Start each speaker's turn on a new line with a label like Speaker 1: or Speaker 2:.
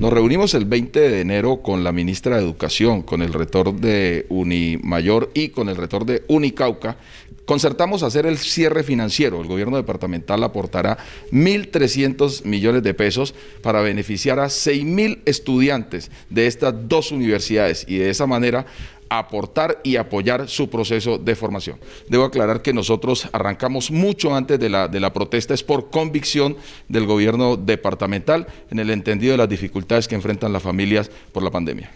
Speaker 1: Nos reunimos el 20 de enero con la ministra de Educación, con el rector de Unimayor y con el rector de Unicauca. Concertamos hacer el cierre financiero. El gobierno departamental aportará 1.300 millones de pesos para beneficiar a 6.000 estudiantes de estas dos universidades y de esa manera aportar y apoyar su proceso de formación. Debo aclarar que nosotros arrancamos mucho antes de la, protesta, es por convicción del gobierno departamental en el entendido de las dificultades que enfrentan las familias por la pandemia.